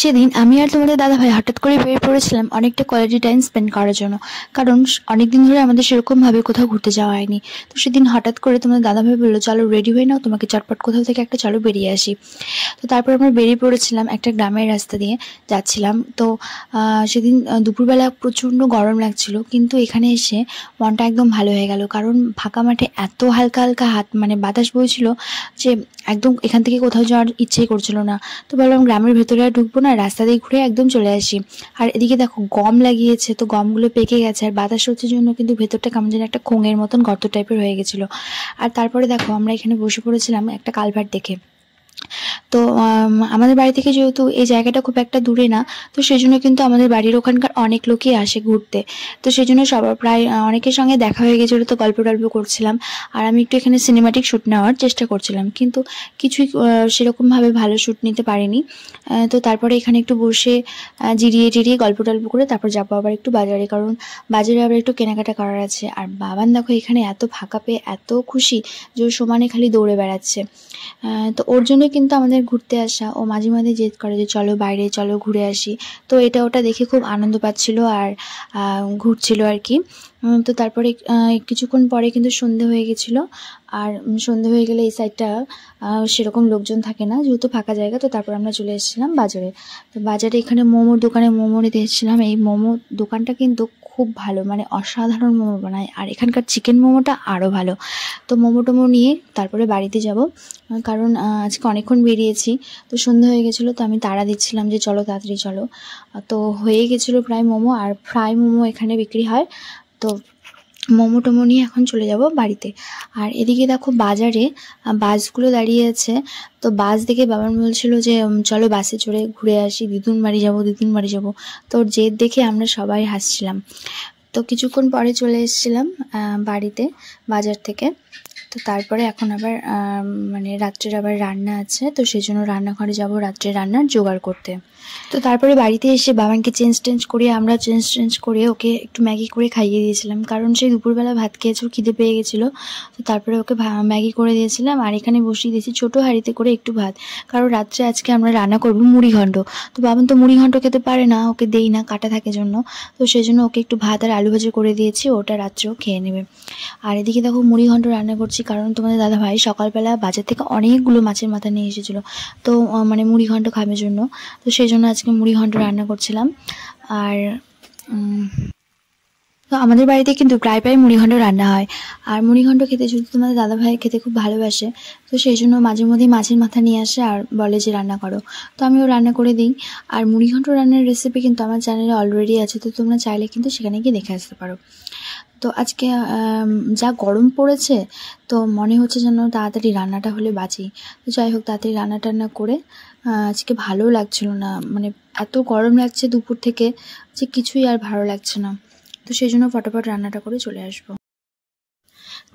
সেদিন আমি আর তোমাদের দাদাভাই হঠাৎ করে বেরিয়ে পড়েছিলাম অনেকটা কোয়ালিটি টাইম স্পেন্ড করার জন্য কারণ অনেকদিন ধরে আমাদের সেরকমভাবে কোথাও ঘুরতে যাওয়া হয়নি তো সেদিন হঠাৎ করে তোমাদের ভাই বললো চলো রেডি হয়ে নাও তোমাকে চটপট কোথাও থেকে একটা চালু বেরিয়ে আসি তো তারপর আমরা বেরিয়ে পড়েছিলাম একটা গ্রামের রাস্তা দিয়ে যাচ্ছিলাম তো সেদিন দুপুরবেলা প্রচণ্ড গরম লাগছিল কিন্তু এখানে এসে মনটা একদম ভালো হয়ে গেল কারণ ফাঁকা মাঠে এত হালকা হালকা হাত মানে বাতাস বইছিল যে একদম এখান থেকে কোথাও যাওয়ার ইচ্ছে করছিল না তো বললাম গ্রামের ভেতরে আর ঢুকবো না রাস্তা দিয়ে ঘুরে একদম চলে আসি আর এদিকে দেখো গম লাগিয়েছে তো গমগুলো পেকে গেছে আর বাতাস হচ্ছে জন্য কিন্তু ভেতরটা কেমন যেন একটা খোঙের মতন গর্ত টাইপের হয়ে গেছিলো আর তারপরে দেখো আমরা এখানে বসে পড়েছিলাম একটা কালভার দেখে তো আমাদের বাড়ি থেকে যেহেতু এই জায়গাটা খুব একটা দূরে না তো সেজন্য কিন্তু আমাদের বাড়ির ওখানকার অনেক লোকই আসে ঘুরতে তো সেজন্য সবার প্রায় অনেকের সঙ্গে দেখা হয়ে গেছিলো তো গল্প টল্প করছিলাম আর আমি একটু এখানে সিনেমাটিক শ্যুট নেওয়ার চেষ্টা করছিলাম কিন্তু কিছুই সেরকমভাবে ভালো শ্যুট নিতে পারিনি তো তারপরে এখানে একটু বসে জিরিয়ে টিরিয়ে গল্প টল্প করে তারপর যাবো আবার একটু বাজারে কারণ বাজারে আবার একটু কেনাকাটা করার আছে আর বাবান দেখো এখানে এত ফাঁকা পেয়ে এত খুশি যে সমানে খালি দৌড়ে বেড়াচ্ছে তো ওর জন্যই কিন্তু আমাদের ঘুরতে আসা ও মাঝে মাঝে জেদ করে যে চলো বাইরে চলো ঘুরে আসি তো এটা ওটা দেখে খুব আনন্দ পাচ্ছিল আর ঘুরছিল আর কি তো তারপরে কিছুক্ষণ পরে কিন্তু সন্ধে হয়ে গেছিলো আর সন্ধে হয়ে গেলে এই সাইডটা সেরকম লোকজন থাকে না যেহেতু ফাঁকা জায়গা তো তারপর আমরা চলে এসেছিলাম বাজারে তো বাজারে এখানে মোমোর দোকানে মোমো নিতে এসেছিলাম এই মোমো দোকানটা কিন্তু খুব ভালো মানে অসাধারণ মোমো বানায় আর এখানকার চিকেন মোমোটা আরও ভালো তো মোমো টোমো নিয়ে তারপরে বাড়িতে যাব কারণ আজকে অনেকক্ষণ বেরিয়েছি তো সন্ধ্যা হয়ে গেছিলো তো আমি তাড়া দিচ্ছিলাম যে চলো তাড়াতাড়ি চলো তো হয়ে গেছিলো প্রায় মোমো আর ফ্রাই মোমো এখানে বিক্রি হয় তো মোমো টোমো নিয়ে এখন চলে যাব বাড়িতে আর এদিকে দেখো বাজারে বাসগুলো দাঁড়িয়ে আছে তো বাস দেখে বাবার বলছিল যে চলো বাসে চড়ে ঘুরে আসি দিদুন বাড়ি যাব দিদুন বাড়ি যাব তো ওর জেদ দেখে আমরা সবাই হাসছিলাম তো কিছুক্ষণ পরে চলে এসেছিলাম বাড়িতে বাজার থেকে তো তারপরে এখন আবার মানে রাত্রের আবার রান্না আছে তো সেই জন্য রান্নাঘরে যাবো রাত্রে রান্নার জোগাড় করতে তো তারপরে বাড়িতে এসে বাবানকে চেঞ্জ টেঞ্জ করে আমরা চেঞ্জ চেঞ্জ করে ওকে একটু ম্যাগি করে খাইয়ে দিয়েছিলাম কারণ সেই দুপুরবেলা ভাত খেয়েছিল খিদে পেয়ে গেছিলো তো তারপরে ওকে ম্যাগি করে দিয়েছিলাম আর এখানে বসিয়ে দিয়েছি ছোটো হাঁড়িতে করে একটু ভাত কারণ রাত্রে আজকে আমরা রান্না করবো মুড়িঘণ্ড তো বাবান তো মুড়িঘণ্ড খেতে পারে না ওকে দেই না কাটা থাকে জন্য তো সেই জন্য ওকে একটু ভাত আর আলু ভাজি করে দিয়েছি ওটা রাত্রেও খেয়ে নেবে আর এদিকে দেখো মুড়িঘণ্ড রান্না করছি কারণ তোমাদের দাদাভাই সকালবেলা বাজার থেকে অনেকগুলো মাছের মাথা নিয়ে এসেছিলো তো মানে মুড়ি ঘণ্ট খাবে জন্য তো সেই জন্য আজকে মুড়ি ঘণ্ট রান্না করছিলাম আর তো আমাদের বাড়িতে কিন্তু প্রায় প্রায় মুড়িঘণ্ড রান্না হয় আর মুড়িঘণ্ড খেতে যদি তোমাদের দাদাভাই খেতে খুব ভালোবাসে তো সেই জন্য মাঝে মধ্যেই মাছের মাথা নিয়ে আসে আর বলে যে রান্না করো তো আমিও রান্না করে দিই আর মুড়িঘণ্ড রান্নার রেসিপি কিন্তু আমার চ্যানেলে অলরেডি আছে তো তোমরা চাইলে কিন্তু সেখানে গিয়ে দেখে আসতে পারো তো আজকে যা গরম পড়েছে তো মনে হচ্ছে যেন তাড়াতাড়ি রান্নাটা হলে বাঁচি তো যাই হোক তাড়াতাড়ি রান্না টান্না করে আজকে ভালো লাগছিল না মানে এত গরম লাগছে দুপুর থেকে যে কিছুই আর ভালো লাগছে না তো সেই জন্য ফটোফট রান্নাটা করে চলে আসবো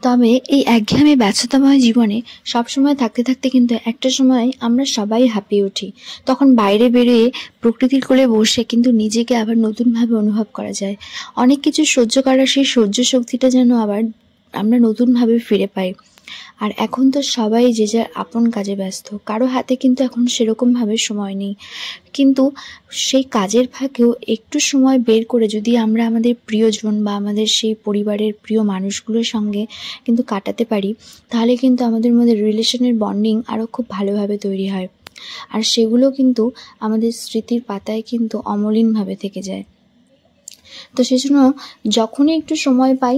তবে এই একঘেয়েমি ব্যস্ততাময় জীবনে সবসময় থাকতে থাকতে কিন্তু একটা সময় আমরা সবাই হাঁপিয়ে উঠি তখন বাইরে বেরিয়ে প্রকৃতির কোলে বসে কিন্তু নিজেকে আবার নতুনভাবে অনুভব করা যায় অনেক কিছু সহ্য করার সেই সহ্য শক্তিটা যেন আবার আমরা নতুনভাবে ফিরে পাই আর এখন তো সবাই যে যার আপন কাজে ব্যস্ত কারো হাতে কিন্তু এখন সেরকমভাবে সময় নেই কিন্তু সেই কাজের ফাঁকেও একটু সময় বের করে যদি আমরা আমাদের প্রিয়জন বা আমাদের সেই পরিবারের প্রিয় মানুষগুলোর সঙ্গে কিন্তু কাটাতে পারি তাহলে কিন্তু আমাদের মধ্যে রিলেশনের বন্ডিং আরও খুব ভালোভাবে তৈরি হয় আর সেগুলো কিন্তু আমাদের স্মৃতির পাতায় কিন্তু অমলিনভাবে থেকে যায় তো সেই জন্য যখনই একটু সময় পাই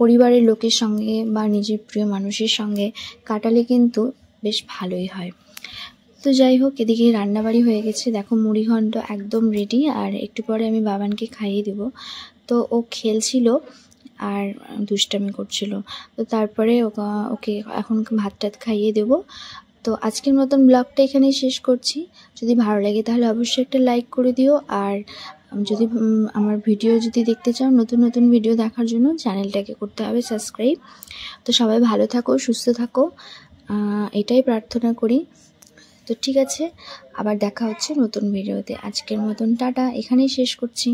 পরিবারের লোকের সঙ্গে বা নিজের প্রিয় মানুষের সঙ্গে কাটালে কিন্তু বেশ ভালোই হয় তো যাই হোক এদিকে রান্নাবাড়ি হয়ে গেছে দেখো মুড়ি একদম রেডি আর একটু পরে আমি বাবানকে খাইয়ে দেব তো ও খেলছিল আর দুষ্টামি করছিল তো তারপরে ওকে এখন ভাত টাত খাইয়ে দেব তো আজকের মতন ব্লগটা এখানেই শেষ করছি যদি ভালো লাগে তাহলে অবশ্যই একটা লাইক করে দিও আর যদি আমার ভিডিও যদি দেখতে চাও নতুন নতুন ভিডিও দেখার জন্য চ্যানেলটাকে করতে হবে সাবস্ক্রাইব তো সবাই ভালো থাকো সুস্থ থাকো এটাই প্রার্থনা করি তো ঠিক আছে আবার দেখা হচ্ছে নতুন ভিডিওতে আজকের মতন টাটা এখানেই শেষ করছি